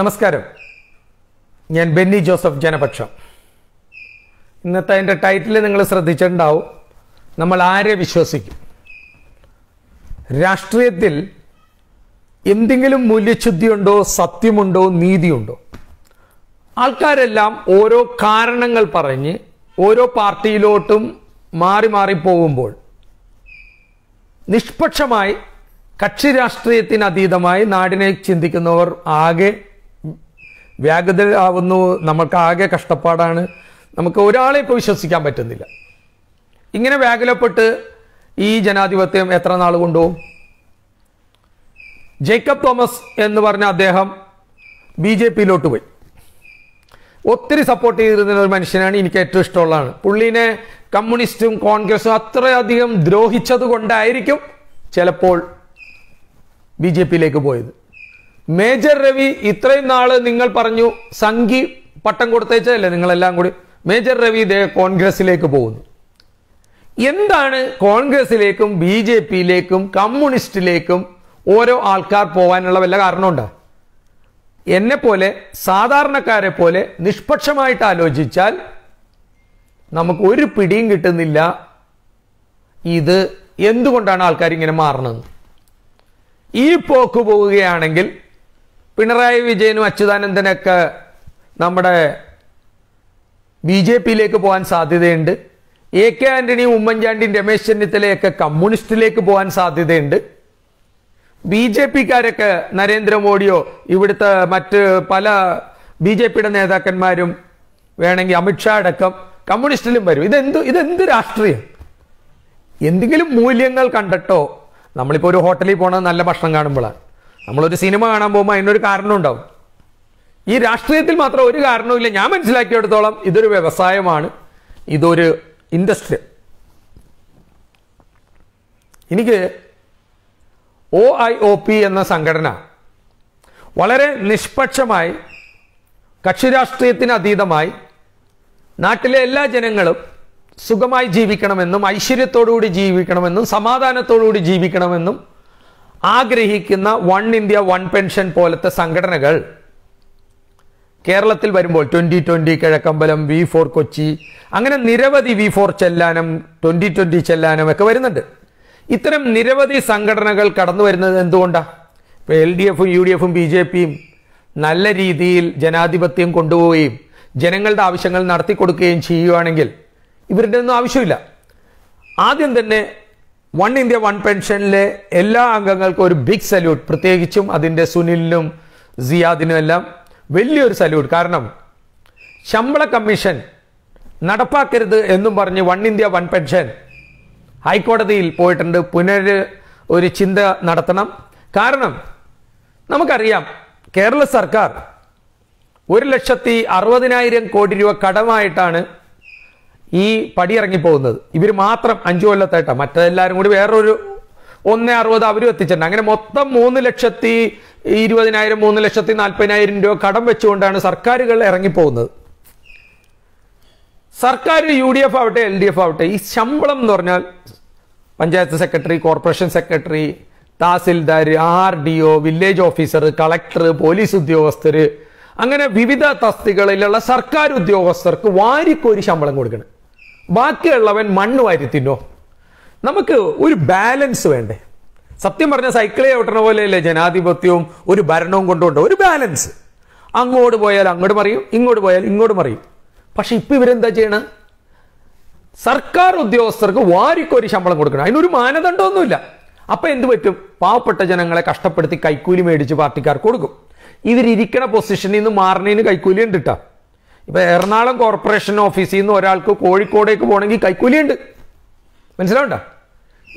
നമസ്കാരം ഞാൻ ബെന്നി ജോസഫ് ജനപക്ഷം ഇന്നത്തെ അതിൻ്റെ ടൈറ്റിൽ നിങ്ങൾ ശ്രദ്ധിച്ചിട്ടുണ്ടാവും നമ്മൾ ആരെ വിശ്വസിക്കും രാഷ്ട്രീയത്തിൽ എന്തെങ്കിലും മൂല്യശുദ്ധിയുണ്ടോ സത്യമുണ്ടോ നീതിയുണ്ടോ ആൾക്കാരെല്ലാം ഓരോ കാരണങ്ങൾ പറഞ്ഞ് ഓരോ പാർട്ടിയിലോട്ടും മാറി മാറി പോകുമ്പോൾ നിഷ്പക്ഷമായി കക്ഷി രാഷ്ട്രീയത്തിനതീതമായി നാടിനെ ചിന്തിക്കുന്നവർ ആകെ വ്യാകുലരാവുന്നു നമ്മൾക്കാകെ കഷ്ടപ്പാടാണ് നമുക്ക് ഒരാളെ ഇപ്പോൾ വിശ്വസിക്കാൻ പറ്റുന്നില്ല ഇങ്ങനെ വ്യാകുലപ്പെട്ട് ഈ ജനാധിപത്യം എത്ര നാൾ കൊണ്ടുപോകും ജേക്കബ് തോമസ് എന്ന് പറഞ്ഞ അദ്ദേഹം ബി ജെ പിയിലോട്ട് പോയി ഒത്തിരി സപ്പോർട്ട് ചെയ്തിരുന്ന ഒരു മനുഷ്യനാണ് എനിക്ക് ഏറ്റവും ഇഷ്ടമുള്ളതാണ് പുള്ളിനെ കമ്മ്യൂണിസ്റ്റും കോൺഗ്രസും അത്രയധികം ദ്രോഹിച്ചത് കൊണ്ടായിരിക്കും ചിലപ്പോൾ ബി ജെ പിയിലേക്ക് പോയത് മേജർ രവി ഇത്രയും നാള് നിങ്ങൾ പറഞ്ഞു സംഘി പട്ടം കൊടുത്തേച്ചതല്ലേ നിങ്ങളെല്ലാം കൂടി മേജർ രവി ഇതേ കോൺഗ്രസിലേക്ക് പോകുന്നു എന്താണ് കോൺഗ്രസിലേക്കും ബി ജെ പിയിലേക്കും കമ്മ്യൂണിസ്റ്റിലേക്കും ഓരോ ആൾക്കാർ പോകാനുള്ള വല്ല കാരണമുണ്ടോ എന്നെ പോലെ സാധാരണക്കാരെ പോലെ നിഷ്പക്ഷമായിട്ട് ആലോചിച്ചാൽ നമുക്ക് ഒരു പിടിയും കിട്ടുന്നില്ല ഇത് എന്തുകൊണ്ടാണ് ആൾക്കാർ ഇങ്ങനെ മാറണമെന്ന് ഈ പോക്ക് പോവുകയാണെങ്കിൽ പിണറായി വിജയനും അച്യുതാനന്ദനൊക്കെ നമ്മുടെ ബി ജെ പിയിലേക്ക് പോകാൻ സാധ്യതയുണ്ട് എ കെ ആന്റണിയും ഉമ്മൻചാണ്ടിയും രമേശ് ചെന്നിത്തലയൊക്കെ കമ്മ്യൂണിസ്റ്റിലേക്ക് പോകാൻ സാധ്യതയുണ്ട് ബി ജെ പിക്കാരൊക്കെ നരേന്ദ്രമോദിയോ ഇവിടുത്തെ മറ്റ് പല ബി ജെ പിയുടെ നേതാക്കന്മാരും വേണമെങ്കിൽ അമിത്ഷാ അടക്കം കമ്മ്യൂണിസ്റ്റിലും വരും ഇതെന്ത് ഇതെന്ത് രാഷ്ട്രീയം എന്തെങ്കിലും മൂല്യങ്ങൾ കണ്ടിട്ടോ നമ്മളിപ്പോൾ ഒരു ഹോട്ടലിൽ പോകണത് നല്ല ഭക്ഷണം കാണുമ്പോഴാണ് നമ്മളൊരു സിനിമ കാണാൻ പോകുമ്പോൾ അതിനൊരു കാരണം ഉണ്ടാവും ഈ രാഷ്ട്രീയത്തിൽ മാത്രം ഒരു കാരണവുമില്ല ഞാൻ മനസ്സിലാക്കിയെടുത്തോളം ഇതൊരു വ്യവസായമാണ് ഇതൊരു ഇൻഡസ്ട്രി എനിക്ക് ഒ ഐ ഒ പി എന്ന സംഘടന വളരെ നിഷ്പക്ഷമായി കക്ഷി രാഷ്ട്രീയത്തിന് അതീതമായി നാട്ടിലെ എല്ലാ ജനങ്ങളും സുഖമായി ജീവിക്കണമെന്നും ഐശ്വര്യത്തോടുകൂടി ജീവിക്കണമെന്നും സമാധാനത്തോടുകൂടി ജീവിക്കണമെന്നും ആഗ്രഹിക്കുന്ന വൺ ഇന്ത്യ വൺ പെൻഷൻ പോലത്തെ സംഘടനകൾ കേരളത്തിൽ വരുമ്പോൾ twenty twenty Kizhakkambalam V four Kochi അങ്ങനെ നിരവധി V four Chellanam twenty twenty Chellanam ഒക്കെ വരുന്നുണ്ട് ഇത്തരം നിരവധി സംഘടനകൾ കടന്നു വരുന്നത് എന്തുകൊണ്ടാണ് ഇപ്പോൾ എൽ ഡി എഫും യു ഡി എഫും ബി ജെ പിയും നല്ല രീതിയിൽ ജനാധിപത്യം കൊണ്ടുപോവുകയും ജനങ്ങളുടെ ആവശ്യങ്ങൾ നടത്തി കൊടുക്കുകയും ചെയ്യുകയാണെങ്കിൽ ഇവരുടെ ഒന്നും ആവശ്യമില്ല ആദ്യം തന്നെ വൺ ഇന്ത്യ വൺ പെൻഷനിലെ എല്ലാ അംഗങ്ങൾക്കും ഒരു ബിഗ് സല്യൂട്ട് പ്രത്യേകിച്ചും അതിൻ്റെ സുനിലിനും സിയാദിനും എല്ലാം വലിയൊരു സല്യൂട്ട് കാരണം ശമ്പള കമ്മീഷൻ നടപ്പാക്കരുത് എന്നും പറഞ്ഞ് വൺ ഇന്ത്യ വൺ പെൻഷൻ ഹൈക്കോടതിയിൽ പോയിട്ടുണ്ട് പുനർ ഒരു ചിന്ത നടത്തണം കാരണം നമുക്കറിയാം കേരള സർക്കാർ ഒരു ലക്ഷത്തി അറുപതിനായിരം കോടി രൂപ കടമായിട്ടാണ് ഈ പടിയിറങ്ങിപ്പോകുന്നത് ഇവർ മാത്രം അഞ്ചു കൊല്ലത്തായിട്ടാണ് മറ്റെല്ലാവരും കൂടി വേറൊരു ഒന്ന് അറുപത് അവരും എത്തിച്ചിട്ടുണ്ട് അങ്ങനെ മൊത്തം മൂന്ന് ലക്ഷത്തി ഇരുപതിനായിരം മൂന്ന് ലക്ഷത്തി നാൽപ്പതിനായിരം രൂപ കടം വെച്ചുകൊണ്ടാണ് സർക്കാരുകൾ ഇറങ്ങിപ്പോകുന്നത് സർക്കാർ യു ഡി എഫ് ആവട്ടെ എൽ ഡി എഫ് ആവട്ടെ ഈ ശമ്പളം എന്ന് പറഞ്ഞാൽ panchayat secretary corporation secretary tahsildar R D O village officer collector police ഉദ്യോഗസ്ഥർ അങ്ങനെ വിവിധ തസ്തികളിലുള്ള സർക്കാർ ഉദ്യോഗസ്ഥർക്ക് വാരിക്കൊരു ശമ്പളം കൊടുക്കണം ബാക്കിയുള്ളവൻ മണ്ണ് വാരി തിന്നോ നമുക്ക് ഒരു ബാലൻസ് വേണ്ടേ സത്യം പറഞ്ഞ സൈക്കിളെ ഓട്ടണ പോലെയല്ലേ ജനാധിപത്യവും ഒരു ഭരണവും കൊണ്ടുകൊണ്ടോ ഒരു ബാലൻസ് അങ്ങോട്ട് പോയാൽ അങ്ങോട്ട് മറിയും ഇങ്ങോട്ട് പോയാൽ ഇങ്ങോട്ട് മറിയും പക്ഷെ ഇപ്പൊ ഇവരെന്താ ചെയ്യണ സർക്കാർ ഉദ്യോഗസ്ഥർക്ക് വാരിക്കൊരു ശമ്പളം കൊടുക്കണം അതിനൊരു മാനദണ്ഡമൊന്നുമില്ല അപ്പൊ എന്ത് പറ്റും പാവപ്പെട്ട ജനങ്ങളെ കഷ്ടപ്പെടുത്തി കൈക്കൂലി മേടിച്ച് പാർട്ടിക്കാർ കൊടുക്കും ഇവരിരിക്കണ പൊസിഷനിൽ നിന്ന് മാറണേന് കൈക്കൂലി ഉണ്ട് കിട്ടാം ഇപ്പൊ എറണാകുളം കോർപ്പറേഷൻ ഓഫീസിൽ നിന്ന് ഒരാൾക്ക് കോഴിക്കോടേക്ക് പോകണമെങ്കിൽ കൈക്കൂലിയുണ്ട് മനസ്സിലാവണ്ട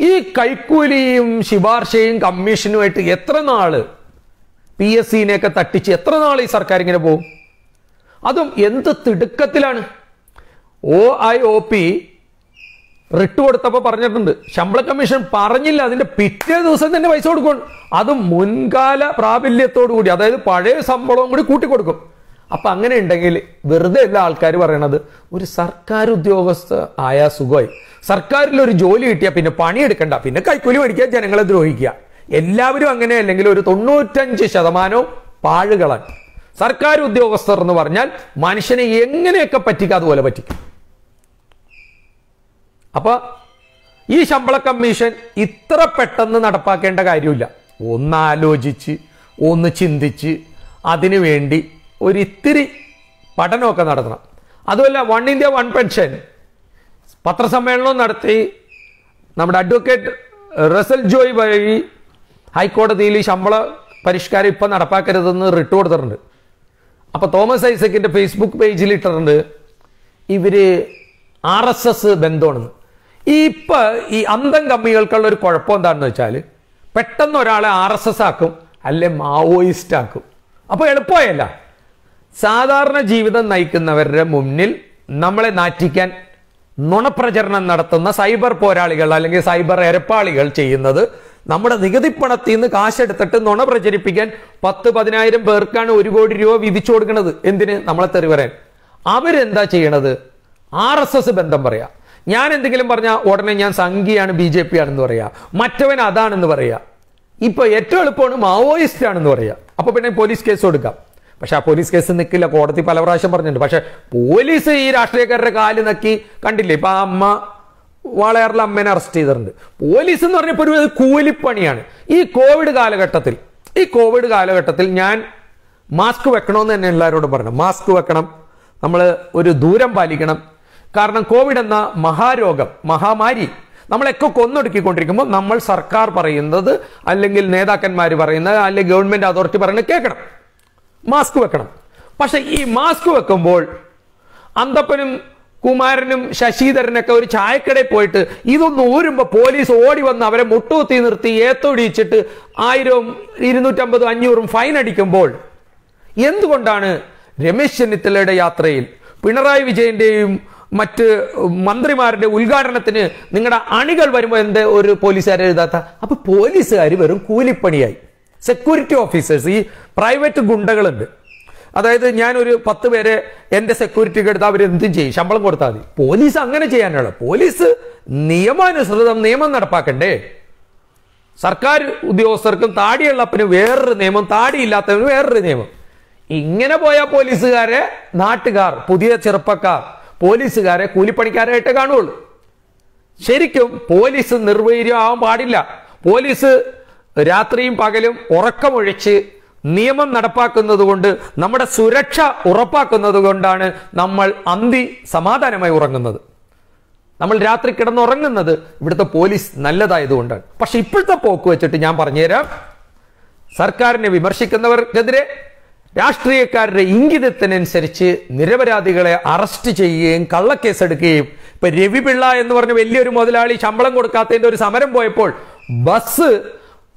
ഈ കൈക്കൂലിയും ശിപാർശയും കമ്മീഷനുമായിട്ട് എത്ര നാള് പി എസ് സിനെയൊക്കെ തട്ടിച്ച് എത്ര നാൾ ഈ സർക്കാർ ഇങ്ങനെ പോകും അതും എന്ത് തിടുക്കത്തിലാണ് O I O P writ കൊടുത്തപ്പോൾ പറഞ്ഞിട്ടുണ്ട് ശമ്പള കമ്മീഷൻ പറഞ്ഞില്ല അതിന്റെ പിറ്റേ ദിവസം തന്നെ പൈസ കൊടുക്കും അത് മുൻകാല പ്രാബല്യത്തോടു കൂടി അതായത് പഴയ ശമ്പളവും കൂടി കൂട്ടിക്കൊടുക്കും അപ്പൊ അങ്ങനെ ഉണ്ടെങ്കിൽ വെറുതെ എല്ലാ ആൾക്കാർ പറയണത് ഒരു സർക്കാർ ഉദ്യോഗസ്ഥ ആയ സുഖമായി സർക്കാരിൽ ഒരു ജോലി കിട്ടിയാൽ പിന്നെ പണിയെടുക്കണ്ട പിന്നെ കൈക്കൂലി മേടിക്കുക ജനങ്ങളെ ദ്രോഹിക്കുക എല്ലാവരും അങ്ങനെ അല്ലെങ്കിൽ ഒരു തൊണ്ണൂറ്റഞ്ച് ശതമാനവും പാഴുകളാണ് സർക്കാർ ഉദ്യോഗസ്ഥർ എന്ന് പറഞ്ഞാൽ മനുഷ്യനെ എങ്ങനെയൊക്കെ പറ്റിക്കുക അതുപോലെ പറ്റിക്കും അപ്പൊ ഈ ശമ്പള കമ്മീഷൻ ഇത്ര പെട്ടെന്ന് നടപ്പാക്കേണ്ട കാര്യമില്ല ഒന്നാലോചിച്ച് ഒന്ന് ചിന്തിച്ച് അതിനുവേണ്ടി ഒരിത്തിരി പഠനമൊക്കെ നടത്തണം അതുമല്ല വൺ ഇന്ത്യ വൺ പെൻഷൻ പത്രസമ്മേളനവും നടത്തി നമ്മുടെ അഡ്വക്കേറ്റ് റസൽ ജോയ് വഴി ഹൈക്കോടതിയിൽ ഈ ശമ്പള പരിഷ്കാരം ഇപ്പം നടപ്പാക്കരുതെന്ന് റിട്ട് കൊടുത്തിട്ടുണ്ട് അപ്പോൾ തോമസ് ഐസക്കിൻ്റെ ഫേസ്ബുക്ക് പേജിൽ ഇട്ടിട്ടുണ്ട് ഇവർ ആർ എസ് എസ് ബന്ധമാണെന്ന് ഈ ഇപ്പോൾ ഈ അന്തം കമ്മികൾക്കുള്ള ഒരു കുഴപ്പം എന്താണെന്ന് വെച്ചാൽ പെട്ടെന്ന് ഒരാളെ ആർ എസ് എസ് ആക്കും അല്ലെ മാവോയിസ്റ്റ് ആക്കും അപ്പോൾ എളുപ്പമായല്ല സാധാരണ ജീവിതം നയിക്കുന്നവരുടെ മുന്നിൽ നമ്മളെ നാറ്റിക്കാൻ നുണപ്രചരണം നടത്തുന്ന സൈബർ പോരാളികൾ അല്ലെങ്കിൽ സൈബർ എരപ്പാളികൾ ചെയ്യുന്നത് നമ്മുടെ നികുതിപ്പണത്തിൽ നിന്ന് കാശെടുത്തിട്ട് നുണ പ്രചരിപ്പിക്കാൻ പത്ത് പതിനായിരം പേർക്കാണ് ഒരു കോടി രൂപ വിധിച്ചു കൊടുക്കുന്നത് എന്തിന് നമ്മളെ തെറി പറയാൻ അവരെന്താ ചെയ്യണത് ആർ എസ് എസ് ബന്ധം പറയാം ഞാൻ എന്തെങ്കിലും പറഞ്ഞാൽ ഉടനെ ഞാൻ സംഘിയാണ് ബി ജെ പി ആണെന്ന് പറയാ മറ്റവൻ അതാണെന്ന് പറയാ ഇപ്പൊ ഏറ്റവും എളുപ്പമാണ് മാവോയിസ്റ്റ് ആണെന്ന് പറയാ അപ്പൊ പിന്നെ പോലീസ് കേസ് കൊടുക്കാം പക്ഷെ ആ പോലീസ് കേസ് നിൽക്കില്ല കോടതി പല പ്രാവശ്യം പറഞ്ഞിട്ടുണ്ട് പക്ഷെ പോലീസ് ഈ രാഷ്ട്രീയക്കാരുടെ കാല് നക്കി കണ്ടില്ലേ ഇപ്പൊ ആ അമ്മ വാളയാറിലെ അമ്മേനെ അറസ്റ്റ് ചെയ്തിട്ടുണ്ട് പോലീസ് എന്ന് പറഞ്ഞപ്പോൾ ഒരു കൂലിപ്പണിയാണ് ഈ കോവിഡ് കാലഘട്ടത്തിൽ ഈ കോവിഡ് കാലഘട്ടത്തിൽ ഞാൻ മാസ്ക് വെക്കണമെന്ന് തന്നെ എല്ലാവരോടും പറഞ്ഞു മാസ്ക് വെക്കണം നമ്മൾ ഒരു ദൂരം പാലിക്കണം കാരണം കോവിഡ് എന്ന മഹാരോഗം മഹാമാരി നമ്മളൊക്കെ കൊന്നൊടുക്കിക്കൊണ്ടിരിക്കുമ്പോൾ നമ്മൾ സർക്കാർ പറയുന്നത് അല്ലെങ്കിൽ നേതാക്കന്മാർ പറയുന്നത് അല്ലെങ്കിൽ ഗവൺമെൻറ് അതോറിറ്റി പറയുന്നത് കേൾക്കണം മാസ്ക് വെക്കണം പക്ഷെ ഈ മാസ്ക് വെക്കുമ്പോൾ അന്തപ്പനും കുമാരനും ശശിധരനൊക്കെ ഒരു ചായക്കടയിൽ പോയിട്ട് ഇതൊന്ന് ഊരുമ്പോൾ പോലീസ് ഓടി വന്ന് അവരെ മുട്ടുകുത്തി നിർത്തി ഏത്തൊടിയിച്ചിട്ട് ആയിരവും ഇരുന്നൂറ്റമ്പതും അഞ്ഞൂറും ഫൈൻ അടിക്കുമ്പോൾ എന്തുകൊണ്ടാണ് രമേശ് ചെന്നിത്തലയുടെ യാത്രയിൽ പിണറായി വിജയന്റെയും മറ്റ് മന്ത്രിമാരുടെ ഉദ്ഘാടനത്തിന് നിങ്ങളുടെ അണികൾ വരുമ്പോൾ എന്ത് ഒരു പോലീസുകാരെ എഴുതാത്ത അപ്പൊ പോലീസുകാർ വെറും കൂലിപ്പണിയായി സെക്യൂരിറ്റി ഓഫീസേഴ്സ് ഈ പ്രൈവറ്റ് ഗുണ്ടകളുണ്ട് അതായത് ഞാനൊരു പത്ത് പേരെ എൻ്റെ സെക്യൂരിറ്റിക്ക് എടുത്താൽ അവർ എന്തും ചെയ്യും ശമ്പളം കൊടുത്താൽ മതി പോലീസ് അങ്ങനെ ചെയ്യാനാണ് പോലീസ് നിയമാനുസൃതം നിയമം നടപ്പാക്കണ്ടേ സർക്കാർ ഉദ്യോഗസ്ഥർക്കും താടിയുള്ളപ്പിന് വേറൊരു നിയമം താടിയില്ലാത്തവന് വേറൊരു നിയമം ഇങ്ങനെ പോയ പോലീസുകാരെ നാട്ടുകാർ പുതിയ ചെറുപ്പക്കാർ പോലീസുകാരെ കൂലിപ്പണിക്കാരായിട്ട് കാണുള്ളൂ ശരിക്കും പോലീസ് ആവാൻ പാടില്ല പോലീസ് രാത്രിയും പകലും ഉറക്കമൊഴിച്ച് നിയമം നടപ്പാക്കുന്നതുകൊണ്ട് നമ്മുടെ സുരക്ഷ ഉറപ്പാക്കുന്നത് കൊണ്ടാണ് നമ്മൾ അന്തി സമാധാനമായി ഉറങ്ങുന്നത് നമ്മൾ രാത്രി കിടന്നുറങ്ങുന്നത് ഇവിടുത്തെ പോലീസ് നല്ലതായതുകൊണ്ടാണ് പക്ഷെ ഇപ്പോഴത്തെ പോക്ക് വെച്ചിട്ട് ഞാൻ പറഞ്ഞുതരാം സർക്കാരിനെ വിമർശിക്കുന്നവർക്കെതിരെ രാഷ്ട്രീയക്കാരുടെ ഇംഗിതത്തിനനുസരിച്ച് നിരപരാധികളെ അറസ്റ്റ് ചെയ്യുകയും കള്ളക്കേസെടുക്കുകയും ഇപ്പൊ രവി പിള്ള എന്ന് പറഞ്ഞ വലിയൊരു മുതലാളി ശമ്പളം കൊടുക്കാത്തതിന്റെ ഒരു സമരം പോയപ്പോൾ ബസ്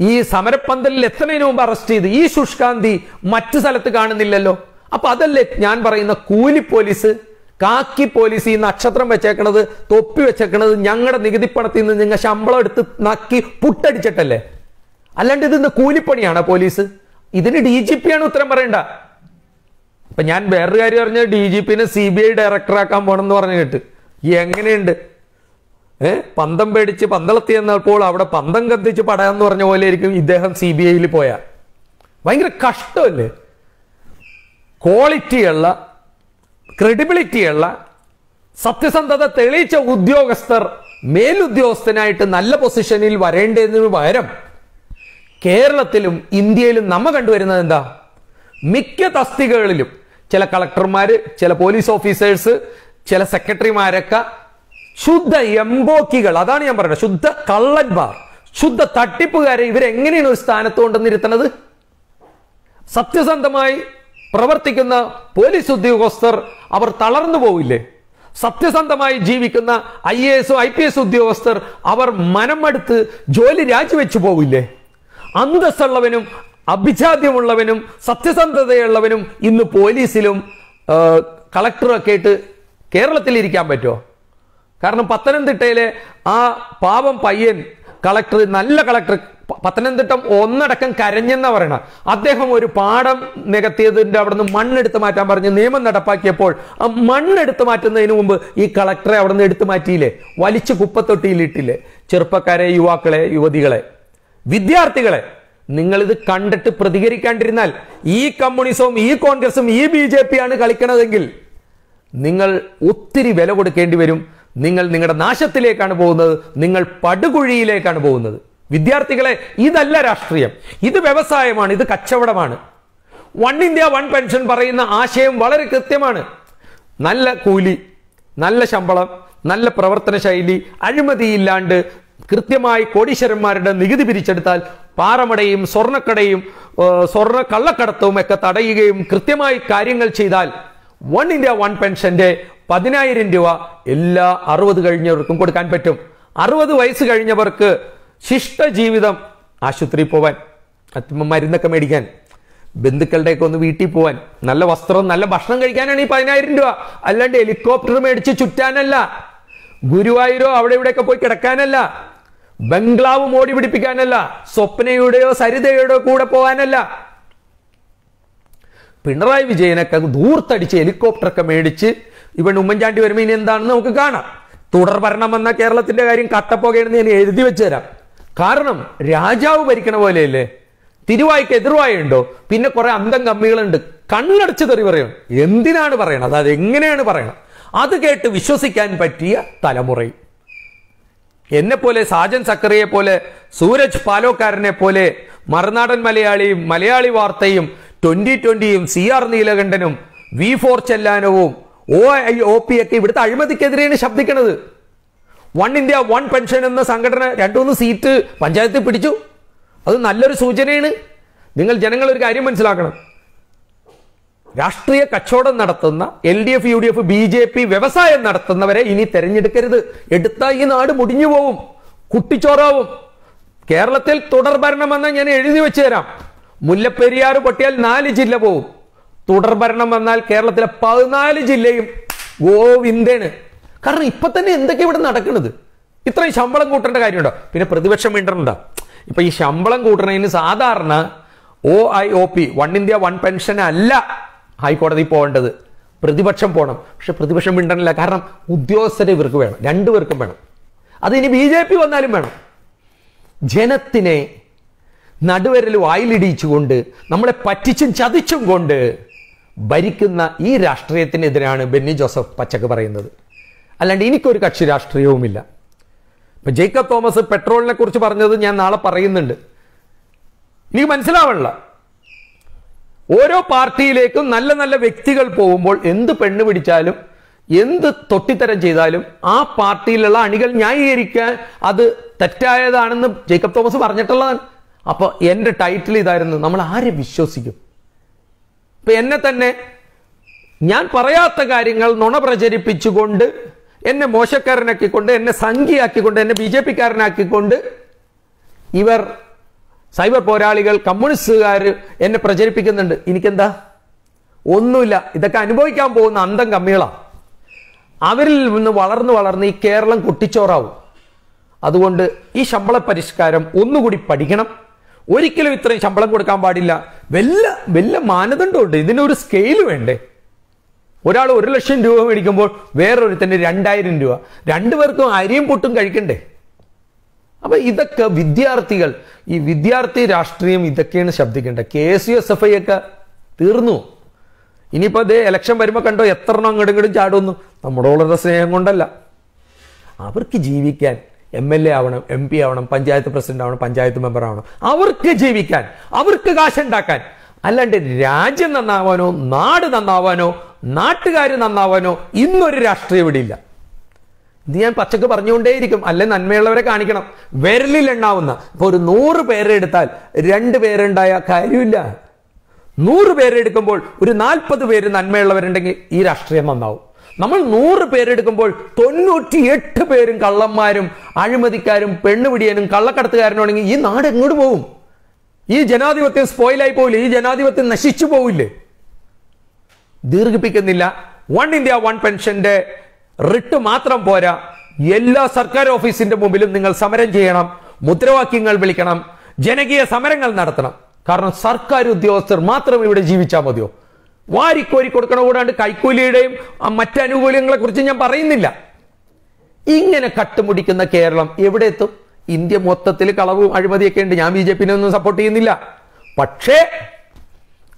ഈ സമരപ്പന്തലിൽ എത്തുന്നതിന് മുമ്പ് അറസ്റ്റ് ചെയ്ത് ഈ ശുഷ്കാന്തി മറ്റു സ്ഥലത്ത് കാണുന്നില്ലല്ലോ അപ്പൊ അതല്ലേ ഞാൻ പറയുന്ന കൂലി പോലീസ് കാക്കി പോലീസ് ഈ നക്ഷത്രം വെച്ചേക്കണത് തൊപ്പി വെച്ചേക്കണത് ഞങ്ങളുടെ നികുതിപ്പണത്തിൽ നിന്ന് നിങ്ങൾ ശമ്പളം എടുത്ത് നക്കി പുട്ടടിച്ചിട്ടല്ലേ അല്ലാണ്ട് ഇതിന്ന് കൂലിപ്പണിയാണ് പോലീസ് ഇതിന് ഡി ജി പി ആണ് ഉത്തരം പറയണ്ട അപ്പൊ ഞാൻ വേറൊരു കാര്യം പറഞ്ഞത് ഡി ജി പിന്നെ സി ബി ഐ ഡയറക്ടറാക്കാൻ പോണെന്ന് പറഞ്ഞു കേട്ട് എങ്ങനെയുണ്ട് ഏഹ് പന്തം പേടിച്ച് പന്തളത്തി എന്നപ്പോൾ അവിടെ പന്തം കത്തിച്ച് പടയാന്ന് പറഞ്ഞ പോലെ ആയിരിക്കും ഇദ്ദേഹം സി ബി ഐയിൽ പോയ ഭയങ്കര കഷ്ടമല്ലേ ക്വാളിറ്റിയുള്ള ക്രെഡിബിലിറ്റിയുള്ള സത്യസന്ധത തെളിയിച്ച ഉദ്യോഗസ്ഥർ മേലുദ്യോഗസ്ഥനായിട്ട് നല്ല പൊസിഷനിൽ വരേണ്ടതിന് പകരം കേരളത്തിലും ഇന്ത്യയിലും നമ്മ കണ്ടുവരുന്നത് എന്താ മിക്ക തസ്തികകളിലും ചില കളക്ടർമാർ ചില പോലീസ് ഓഫീസേഴ്സ് ചില സെക്രട്ടറിമാരൊക്കെ ശുദ്ധ എംബോക്കികൾ അതാണ് ഞാൻ പറയുന്നത് ശുദ്ധ കള്ളന്മാർ ശുദ്ധ തട്ടിപ്പുകാരെ ഇവരെങ്ങനെയാണ് ഒരു സ്ഥാനത്ത് കൊണ്ടുവന്നിരുത്തണത് സത്യസന്ധമായി പ്രവർത്തിക്കുന്ന പോലീസ് ഉദ്യോഗസ്ഥർ അവർ തളർന്നു പോവില്ലേ സത്യസന്ധമായി ജീവിക്കുന്ന I A S I P S ഉദ്യോഗസ്ഥർ അവർ മനമടുത്ത് ജോലി രാജിവെച്ചു പോവില്ലേ അന്തസ്സുള്ളവനും അഭിജാത്യമുള്ളവനും സത്യസന്ധതയുള്ളവനും ഇന്ന് പോലീസിലും കളക്ടറൊക്കെ ആയിട്ട് കേരളത്തിൽ ഇരിക്കാൻ പറ്റുമോ കാരണം പത്തനംതിട്ടയിലെ ആ പാവം പയ്യൻ കളക്ടർ നല്ല കളക്ടർ പത്തനംതിട്ട ഒന്നടക്കം കരഞ്ഞെന്ന പറയണ അദ്ദേഹം ഒരു പാടം നികത്തിയതിൻ്റെ അവിടുന്ന് നിന്ന് മണ്ണെടുത്ത് മാറ്റാൻ പറഞ്ഞ് നിയമം നടപ്പാക്കിയപ്പോൾ ആ മണ്ണെടുത്ത് മാറ്റുന്നതിന് മുമ്പ് ഈ കളക്ടറെ അവിടെ നിന്ന് എടുത്തു മാറ്റിയില്ലേ വലിച്ചു കുപ്പത്തൊട്ടിയിലിട്ടില്ലേ ചെറുപ്പക്കാരെ യുവാക്കളെ യുവതികളെ വിദ്യാർത്ഥികളെ നിങ്ങളിത് കണ്ടിട്ട് പ്രതികരിക്കാണ്ടിരുന്നാൽ ഈ കമ്മ്യൂണിസവും ഈ കോൺഗ്രസും ഈ ബി ജെ പിയാണ് കളിക്കണതെങ്കിൽ നിങ്ങൾ ഒത്തിരി വില കൊടുക്കേണ്ടി വരും നിങ്ങൾ നിങ്ങളുടെ നാശത്തിലേക്കാണ് പോകുന്നത് നിങ്ങൾ പടുകുഴിയിലേക്കാണ് പോകുന്നത് വിദ്യാർത്ഥികളെ ഇതല്ല രാഷ്ട്രീയം ഇത് വ്യവസായമാണ് ഇത് കച്ചവടമാണ് വൺ ഇന്ത്യ വൺ പെൻഷൻ പറയുന്ന ആശയം വളരെ കൃത്യമാണ് നല്ല കൂലി നല്ല ശമ്പളം നല്ല പ്രവർത്തന ശൈലി അഴിമതിയില്ലാണ്ട് കൃത്യമായി കോടീശ്വരന്മാരുടെ നികുതി പിരിച്ചെടുത്താൽ പാറമടയും സ്വർണ്ണക്കടയും സ്വർണ്ണ കള്ളക്കടത്തവും ഒക്കെ തടയുകയും കൃത്യമായി കാര്യങ്ങൾ ചെയ്താൽ വൺ ഇന്ത്യ വൺ പെൻഷന്റെ പതിനായിരം രൂപ എല്ലാ അറുപത് കഴിഞ്ഞവർക്കും കൊടുക്കാൻ പറ്റും അറുപത് വയസ്സ് കഴിഞ്ഞവർക്ക് ശിഷ്ട ജീവിതം ആശുപത്രി പോവാൻ മരുന്നൊക്കെ മേടിക്കാൻ ബന്ധുക്കളുടെയൊക്കെ ഒന്ന് വീട്ടിൽ പോവാൻ നല്ല വസ്ത്രം നല്ല ഭക്ഷണം കഴിക്കാനാണ് ഈ പതിനായിരം രൂപ അല്ലാണ്ട് ഹെലികോപ്റ്റർ മേടിച്ച് ചുറ്റാനല്ല ഗുരുവായൂരോ അവിടെ ഇവിടെയൊക്കെ പോയി കിടക്കാനല്ല ബംഗ്ലാവ് മോടി പിടിപ്പിക്കാനല്ല സ്വപ്നയുടെയോ സരിതയുടെയോ കൂടെ പോകാനല്ല പിണറായി വിജയനൊക്കെ ദൂർത്തടിച്ച് ഹെലികോപ്റ്ററൊക്കെ മേടിച്ച് ഇവൻ ഉമ്മൻചാണ്ടി വരുമ്പോൾ ഇനി എന്താണെന്ന് നമുക്ക് കാണാം തുടർ ഭരണം വന്ന കേരളത്തിന്റെ കാര്യം കട്ടപ്പോകയാണെന്ന് ഞാൻ എഴുതി വെച്ചു തരാം കാരണം രാജാവ് ഭരിക്കണ പോലെയല്ലേ തിരുവായ്ക്ക് എതിർവായുണ്ടോ പിന്നെ കുറെ അന്തം കമ്മികളുണ്ട് കണ്ണടച്ച് തെറി പറയണം എന്തിനാണ് പറയണത് അത് എങ്ങനെയാണ് പറയണം അത് കേട്ട് വിശ്വസിക്കാൻ പറ്റിയ തലമുറയും എന്നെപ്പോലെ സാജൻ സക്കറിയെ പോലെ സൂരജ് പാലോക്കാരനെ പോലെ മറുനാടൻ മലയാളിയും മലയാളി വാർത്തയും ട്വന്റി ട്വന്റിയും സി ആർ നീലകണ്ഠനും വി ഫോർ ചെല്ലാനവും ഒ ഐ ഒ പി ഒക്കെ ഇവിടുത്തെ അഴിമതിക്കെതിരെയാണ് ശബ്ദിക്കുന്നത് വൺ ഇന്ത്യ വൺ പെൻഷൻ എന്ന സംഘടന മൂന്ന് സീറ്റ് പഞ്ചായത്തിൽ പിടിച്ചു അത് നല്ലൊരു സൂചനയാണ് നിങ്ങൾ ജനങ്ങൾ ഒരു കാര്യം മനസ്സിലാക്കണം രാഷ്ട്രീയ കച്ചവടം നടത്തുന്ന L D F U D F B J P വ്യവസായം നടത്തുന്നവരെ ഇനി തെരഞ്ഞെടുക്കരുത് എടുത്താൽ ഈ നാട് മുടിഞ്ഞു പോവും കുട്ടിച്ചോറാവും കേരളത്തിൽ തുടർ തുടർഭരണമെന്ന് ഞാൻ എഴുതി വെച്ചു തരാം മുല്ലപ്പെരിയാർ പൊട്ടിയാൽ നാല് ജില്ല പോവും തുടർഭരണം വന്നാൽ കേരളത്തിലെ പതിനാല് ജില്ലയും ഗോവിന്ദന് കാരണം ഇപ്പൊ തന്നെ എന്തൊക്കെ ഇവിടെ നടക്കുന്നത് ഇത്രയും ശമ്പളം കൂട്ടേണ്ട കാര്യമുണ്ടോ പിന്നെ പ്രതിപക്ഷം വേണ്ടുണ്ടോ ഇപ്പൊ ഈ ശമ്പളം കൂട്ടണതിന് സാധാരണ O I O P one India one pension അല്ല ഹൈക്കോടതി പോകേണ്ടത് പ്രതിപക്ഷം പോകണം പക്ഷെ പ്രതിപക്ഷം മിണ്ടണില്ല കാരണം ഉദ്യോഗസ്ഥരെ ഇവർക്ക് വേണം രണ്ടുപേർക്കും വേണം അതിനി ബി ജെ പി വന്നാലും വേണം ജനത്തിനെ നടുവരൽ വായിലിടിച്ചുകൊണ്ട് നമ്മളെ പറ്റിച്ചും ചതിച്ചും കൊണ്ട് ഭരിക്കുന്ന ഈ രാഷ്ട്രീയത്തിനെതിരാണ് ബെന്നി ജോസഫ് പച്ചക്ക് പറയുന്നത് അല്ലാണ്ട് എനിക്കൊരു കക്ഷി രാഷ്ട്രീയവുമില്ല ഇപ്പം ജേക്കബ് തോമസ് പെട്രോളിനെ കുറിച്ച് പറഞ്ഞത് ഞാൻ നാളെ പറയുന്നുണ്ട് എനിക്ക് മനസ്സിലാവണല്ല ഓരോ പാർട്ടിയിലേക്കും നല്ല നല്ല വ്യക്തികൾ പോകുമ്പോൾ എന്ത് പെണ്ണ് പിടിച്ചാലും എന്ത് തൊട്ടിത്തരം ചെയ്താലും ആ പാർട്ടിയിലുള്ള അണികൾ ന്യായീകരിക്കാൻ അത് തെറ്റായതാണെന്ന് ജേക്കബ് തോമസ് പറഞ്ഞിട്ടുള്ളതാണ് അപ്പോൾ എൻ്റെ ടൈറ്റിൽ ഇതായിരുന്നു നമ്മൾ ആരെ വിശ്വസിക്കും ഇപ്പം എന്നെ തന്നെ ഞാൻ പറയാത്ത കാര്യങ്ങൾ നുണ പ്രചരിപ്പിച്ചുകൊണ്ട് എന്നെ മോശക്കാരനാക്കിക്കൊണ്ട് എന്നെ സംഖ്യയാക്കിക്കൊണ്ട് എന്നെ ബി ജെ പിക്കാരനാക്കിക്കൊണ്ട് ഇവർ സൈബർ പോരാളികൾ കമ്മ്യൂണിസ്റ്റുകാർ എന്നെ പ്രചരിപ്പിക്കുന്നുണ്ട് എനിക്കെന്താ ഒന്നുമില്ല ഇതൊക്കെ അനുഭവിക്കാൻ പോകുന്ന അന്തം കമ്മികളാണ് അവരിൽ നിന്ന് വളർന്നു വളർന്ന് ഈ കേരളം കുട്ടിച്ചോറാവും അതുകൊണ്ട് ഈ ശമ്പള പരിഷ്കാരം ഒന്നുകൂടി പഠിക്കണം ഒരിക്കലും ഇത്രയും ശമ്പളം കൊടുക്കാൻ പാടില്ല വല്ല വല്ല മാനദണ്ഡമുണ്ട് ഇതിനൊരു സ്കെയിൽ വേണ്ടേ ഒരാൾ ഒരു ലക്ഷം രൂപ മേടിക്കുമ്പോൾ വേറൊരുത്തൻ്റെ രണ്ടായിരം രൂപ രണ്ടുപേർക്കും അരിയും പൊട്ടും കഴിക്കണ്ടേ അപ്പൊ ഇതൊക്കെ വിദ്യാർത്ഥികൾ ഈ വിദ്യാർത്ഥി രാഷ്ട്രീയം ഇതൊക്കെയാണ് ശബ്ദിക്കേണ്ടത് K C S F I ഒക്കെ തീർന്നു ഇനിയിപ്പോ അതേ എലക്ഷൻ വരുമ്പോൾ കണ്ടോ എത്ര എണ്ണം അങ്ങോട്ടും ഇങ്ങോട്ടും ചാടുന്നു ഉള്ളത് സ്നേഹം കൊണ്ടല്ല അവർക്ക് ജീവിക്കാൻ എം എൽ എ ആവണം എം പി ആവണം പഞ്ചായത്ത് പ്രസിഡന്റ് ആവണം പഞ്ചായത്ത് മെമ്പർ ആവണം അവർക്ക് ജീവിക്കാൻ അവർക്ക് കാശുണ്ടാക്കാൻ അല്ലാണ്ട് രാജ്യം നന്നാവാനോ നാട് നന്നാവാനോ നാട്ടുകാർ നന്നാവാനോ ഇന്നൊരു രാഷ്ട്രീയം ഇവിടെ ഇല്ല ഇത് ഞാൻ പച്ചക്ക് പറഞ്ഞുകൊണ്ടേയിരിക്കും അല്ലെ നന്മയുള്ളവരെ കാണിക്കണം വിരലിൽ എണ്ണാവുന്ന ഇപ്പൊ ഒരു നൂറ് പേരെടുത്താൽ രണ്ട് പേരുണ്ടായ കാര്യമില്ല നൂറ് പേരെടുക്കുമ്പോൾ ഒരു നാൽപ്പത് പേര് നന്മയുള്ളവരുണ്ടെങ്കിൽ ഈ രാഷ്ട്രീയം നന്നാവും നമ്മൾ നൂറ് പേരെടുക്കുമ്പോൾ തൊണ്ണൂറ്റി എട്ട് പേരും കള്ളന്മാരും അഴിമതിക്കാരും പെണ്ണുപിടിയനും കള്ളക്കടത്തുകാരനും ആണെങ്കിൽ ഈ നാട് എങ്ങോട്ട് പോകും ഈ ജനാധിപത്യം സ്പോയിലായി പോവില്ലേ ഈ ജനാധിപത്യം നശിച്ചു പോവില്ലേ ദീർഘിപ്പിക്കുന്നില്ല വൺ ഇന്ത്യ വൺ പെൻഷന്റെ റിട്ട് മാത്രം പോരാ എല്ലാ സർക്കാർ ഓഫീസിന്റെ മുമ്പിലും നിങ്ങൾ സമരം ചെയ്യണം മുദ്രാവാക്യങ്ങൾ വിളിക്കണം ജനകീയ സമരങ്ങൾ നടത്തണം കാരണം സർക്കാർ ഉദ്യോഗസ്ഥർ മാത്രം ഇവിടെ ജീവിച്ചാൽ മതിയോ വാരിക്കോരി കൊടുക്കണ കൂടാണ്ട് കൈക്കൂലിയുടെയും മറ്റ് കുറിച്ച് ഞാൻ പറയുന്നില്ല ഇങ്ങനെ കട്ടുമുടിക്കുന്ന കേരളം എവിടെ എത്തും ഇന്ത്യ മൊത്തത്തിൽ കളവും അഴിമതിയൊക്കെ ഉണ്ട് ഞാൻ ബി ജെ പിന്നെ ഒന്നും സപ്പോർട്ട് ചെയ്യുന്നില്ല പക്ഷേ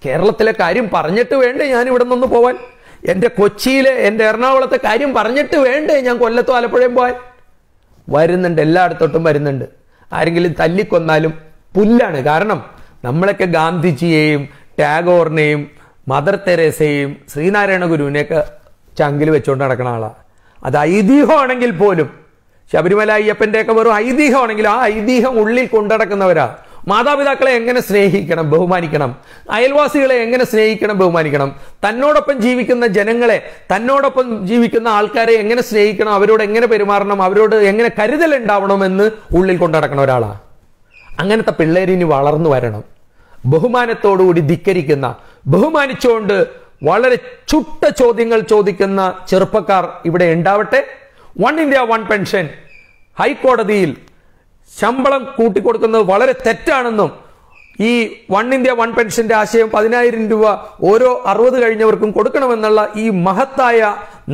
കേരളത്തിലെ കാര്യം പറഞ്ഞിട്ട് വേണ്ടേ ഞാൻ ഇവിടെ നിന്ന് പോവാൻ എൻ്റെ കൊച്ചിയിലെ എൻ്റെ എറണാകുളത്തെ കാര്യം പറഞ്ഞിട്ട് വേണ്ടേ ഞാൻ കൊല്ലത്തും ആലപ്പുഴയും പോവാൻ വരുന്നുണ്ട് എല്ലായിടത്തോട്ടും വരുന്നുണ്ട് ആരെങ്കിലും തല്ലിക്കൊന്നാലും പുല്ലാണ് കാരണം നമ്മളൊക്കെ ഗാന്ധിജിയെയും ടാഗോറിനെയും മദർ തെരേസയും ശ്രീനാരായണ ഗുരുവിനെയൊക്കെ ചങ്കിൽ വെച്ചുകൊണ്ട് നടക്കുന്ന ആളാണ് അത് ഐതിഹ്യമാണെങ്കിൽ പോലും ശബരിമല അയ്യപ്പൻ്റെയൊക്കെ വെറും ഐതിഹ്യമാണെങ്കിൽ ആ ഐതിഹ്യം ഉള്ളിൽ കൊണ്ടടക്കുന്നവരാ മാതാപിതാക്കളെ എങ്ങനെ സ്നേഹിക്കണം ബഹുമാനിക്കണം അയൽവാസികളെ എങ്ങനെ സ്നേഹിക്കണം ബഹുമാനിക്കണം തന്നോടൊപ്പം ജീവിക്കുന്ന ജനങ്ങളെ തന്നോടൊപ്പം ജീവിക്കുന്ന ആൾക്കാരെ എങ്ങനെ സ്നേഹിക്കണം അവരോട് എങ്ങനെ പെരുമാറണം അവരോട് എങ്ങനെ കരുതൽ എന്ന് ഉള്ളിൽ കൊണ്ടടക്കുന്ന ഒരാളാണ് അങ്ങനത്തെ പിള്ളേരിനി വളർന്നു വരണം ബഹുമാനത്തോടുകൂടി ധിക്കരിക്കുന്ന ബഹുമാനിച്ചുകൊണ്ട് വളരെ ചുട്ട ചോദ്യങ്ങൾ ചോദിക്കുന്ന ചെറുപ്പക്കാർ ഇവിടെ ഉണ്ടാവട്ടെ വൺ ഇന്ത്യ വൺ പെൻഷൻ ഹൈക്കോടതിയിൽ ശമ്പളം കൂട്ടിക്കൊടുക്കുന്നത് വളരെ തെറ്റാണെന്നും ഈ വൺ ഇന്ത്യ വൺ പെൻഷന്റെ ആശയം പതിനായിരം രൂപ ഓരോ അറുപത് കഴിഞ്ഞവർക്കും കൊടുക്കണമെന്നുള്ള ഈ മഹത്തായ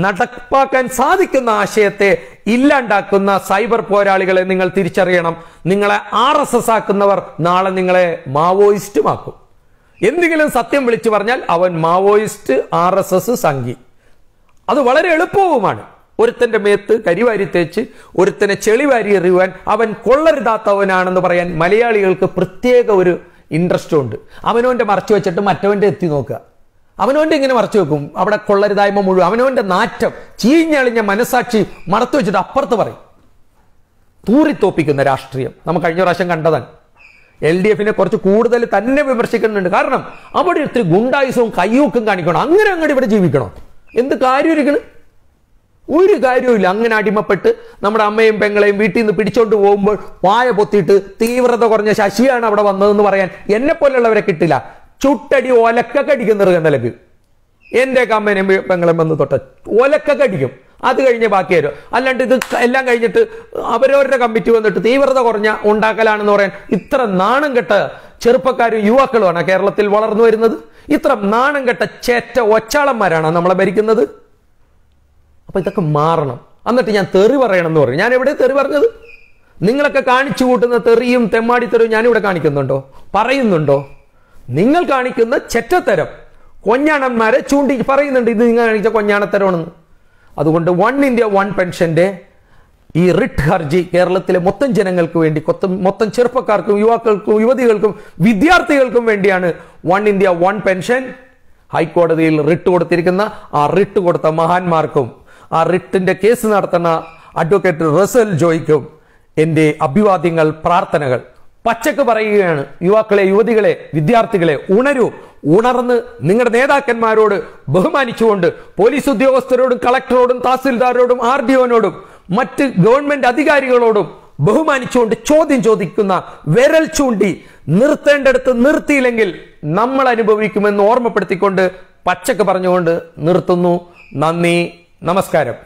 നടപ്പാക്കാൻ സാധിക്കുന്ന ആശയത്തെ ഇല്ലാണ്ടാക്കുന്ന സൈബർ പോരാളികളെ നിങ്ങൾ തിരിച്ചറിയണം നിങ്ങളെ ആർ എസ് എസ് ആക്കുന്നവർ നാളെ നിങ്ങളെ മാവോയിസ്റ്റുമാക്കും എന്തെങ്കിലും സത്യം വിളിച്ചു പറഞ്ഞാൽ അവൻ മാവോയിസ്റ്റ് ആർ എസ് എസ് സംഘി അത് വളരെ എളുപ്പവുമാണ് ഒരുത്തന്റെ മേത്ത് കരിവാരി തേച്ച് ഒരുത്തനെ ചെളിവാരി എറിയുവാൻ അവൻ കൊള്ളരുതാത്തവനാണെന്ന് പറയാൻ മലയാളികൾക്ക് പ്രത്യേക ഒരു ഇൻട്രസ്റ്റ് ഉണ്ട് അവനോന്റെ മറച്ചു വെച്ചിട്ട് മറ്റവന്റെ എത്തി നോക്കുക അവനോന്റെ ഇങ്ങനെ മറച്ചു വെക്കും അവിടെ കൊള്ളരുതായ്മ മുഴുവൻ അവനോന്റെ നാറ്റം ചീഞ്ഞളിഞ്ഞ മനസാക്ഷി മറത്തു വെച്ചിട്ട് അപ്പുറത്ത് പറയും തൂറിത്തോപ്പിക്കുന്ന രാഷ്ട്രീയം നമ്മൾ കഴിഞ്ഞ പ്രാവശ്യം കണ്ടതാണ് എൽ ഡി എഫിനെ കുറച്ച് കൂടുതൽ തന്നെ വിമർശിക്കുന്നുണ്ട് കാരണം അവിടെ ഒത്തിരി ഗുണ്ടായുസവും കയ്യൂക്കും കാണിക്കണം അങ്ങനെ അങ്ങോട്ട് ഇവിടെ ജീവിക്കണം എന്ത് കാര്യം ഇരിക്കണം ഒരു ഇല്ല അങ്ങനെ അടിമപ്പെട്ട് നമ്മുടെ അമ്മയും പെങ്ങളെയും വീട്ടിൽ നിന്ന് പിടിച്ചോണ്ട് പോകുമ്പോൾ വായ പൊത്തിയിട്ട് തീവ്രത കുറഞ്ഞ ശശിയാണ് അവിടെ വന്നതെന്ന് പറയാൻ എന്നെ പോലെയുള്ളവരെ കിട്ടില്ല ചുട്ടടി ഒലക്ക കടിക്കും നെറുകൻ നിലക്ക് എൻ്റെ കമ്മനും പെങ്ങളും വന്ന് തൊട്ട ഒലക്ക കടിക്കും അത് കഴിഞ്ഞ് ബാക്കി വരും അല്ലാണ്ട് ഇത് എല്ലാം കഴിഞ്ഞിട്ട് അവരവരുടെ കമ്മിറ്റി വന്നിട്ട് തീവ്രത കുറഞ്ഞ ഉണ്ടാക്കലാണെന്ന് പറയാൻ ഇത്ര നാണം കെട്ട ചെറുപ്പക്കാരും യുവാക്കളുമാണ് കേരളത്തിൽ വളർന്നു വരുന്നത് ഇത്ര നാണം കെട്ട ചേറ്റ ഒച്ചാളന്മാരാണ് നമ്മളെ ഭരിക്കുന്നത് അപ്പൊ ഇതൊക്കെ മാറണം എന്നിട്ട് ഞാൻ തെറി പറയണം എന്ന് പറഞ്ഞു ഞാൻ എവിടെ തെറി പറഞ്ഞത് നിങ്ങളൊക്കെ കാണിച്ചു കൂട്ടുന്ന തെറിയും തെമ്മാടി തെറിയും ഞാനിവിടെ കാണിക്കുന്നുണ്ടോ പറയുന്നുണ്ടോ നിങ്ങൾ കാണിക്കുന്ന ചെറ്റത്തരം കൊഞ്ഞാണന്മാരെ ചൂണ്ടി പറയുന്നുണ്ട് ഇത് നിങ്ങൾ കാണിച്ച കൊഞ്ഞാണത്തരമാണെന്ന് അതുകൊണ്ട് വൺ ഇന്ത്യ വൺ പെൻഷന്റെ ഈ റിട്ട് ഹർജി കേരളത്തിലെ മൊത്തം ജനങ്ങൾക്ക് വേണ്ടി മൊത്തം മൊത്തം ചെറുപ്പക്കാർക്കും യുവാക്കൾക്കും യുവതികൾക്കും വിദ്യാർത്ഥികൾക്കും വേണ്ടിയാണ് വൺ ഇന്ത്യ വൺ പെൻഷൻ ഹൈക്കോടതിയിൽ റിട്ട് കൊടുത്തിരിക്കുന്ന ആ റിട്ട് കൊടുത്ത മഹാന്മാർക്കും ആ റിട്ടിന്റെ കേസ് നടത്തുന്ന അഡ്വക്കേറ്റ് റസൽ ജോയ്ക്കും എൻ്റെ അഭിവാദ്യങ്ങൾ പ്രാർത്ഥനകൾ പച്ചക്ക് പറയുകയാണ് യുവാക്കളെ യുവതികളെ വിദ്യാർത്ഥികളെ ഉണരൂ ഉണർന്ന് നിങ്ങളുടെ നേതാക്കന്മാരോട് ബഹുമാനിച്ചുകൊണ്ട് പോലീസ് ഉദ്യോഗസ്ഥരോടും കളക്ടറോടും തഹസിൽദാരോടും ആർ ഡി ഒനോടും മറ്റ് ഗവൺമെന്റ് അധികാരികളോടും ബഹുമാനിച്ചുകൊണ്ട് ചോദ്യം ചോദിക്കുന്ന വിരൽ ചൂണ്ടി നിർത്തേണ്ടടുത്ത് നിർത്തിയില്ലെങ്കിൽ നമ്മൾ അനുഭവിക്കുമെന്ന് ഓർമ്മപ്പെടുത്തിക്കൊണ്ട് പച്ചക്ക് പറഞ്ഞുകൊണ്ട് നിർത്തുന്നു നന്ദി നമസ്കാരം